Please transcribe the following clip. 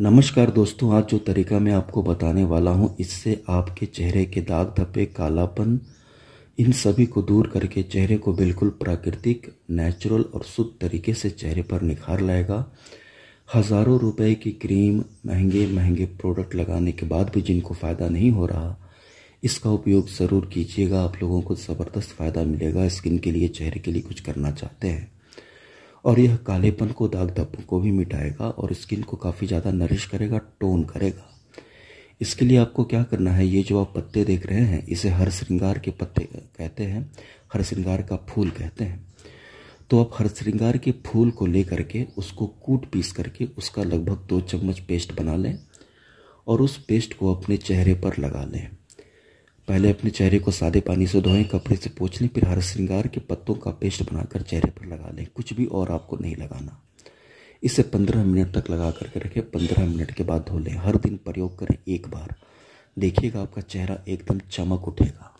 नमस्कार दोस्तों आज जो तरीका मैं आपको बताने वाला हूँ इससे आपके चेहरे के दाग धब्बे कालापन इन सभी को दूर करके चेहरे को बिल्कुल प्राकृतिक नेचुरल और शुद्ध तरीके से चेहरे पर निखार लाएगा हज़ारों रुपए की क्रीम महंगे महंगे प्रोडक्ट लगाने के बाद भी जिनको फ़ायदा नहीं हो रहा इसका उपयोग ज़रूर कीजिएगा आप लोगों को ज़बरदस्त फ़ायदा मिलेगा स्किन के लिए चेहरे के लिए कुछ करना चाहते हैं और यह कालेपन को दाग धब्बों को भी मिटाएगा और स्किन को काफ़ी ज़्यादा नरिश करेगा टोन करेगा इसके लिए आपको क्या करना है ये जो आप पत्ते देख रहे हैं इसे हर श्रृंगार के पत्ते कहते हैं हर श्रृंगार का फूल कहते हैं तो आप हर श्रृंगार के फूल को ले करके उसको कूट पीस करके उसका लगभग दो चम्मच पेस्ट बना लें और उस पेस्ट को अपने चेहरे पर लगा लें पहले अपने चेहरे को सादे पानी से धोएं कपड़े से पोछ लें फिर हर श्रृंगार के पत्तों का पेस्ट बनाकर चेहरे पर लगा लें कुछ भी और आपको नहीं लगाना इसे पंद्रह मिनट तक लगा करके रखें पंद्रह मिनट के बाद धो लें हर दिन प्रयोग करें एक बार देखिएगा आपका चेहरा एकदम चमक उठेगा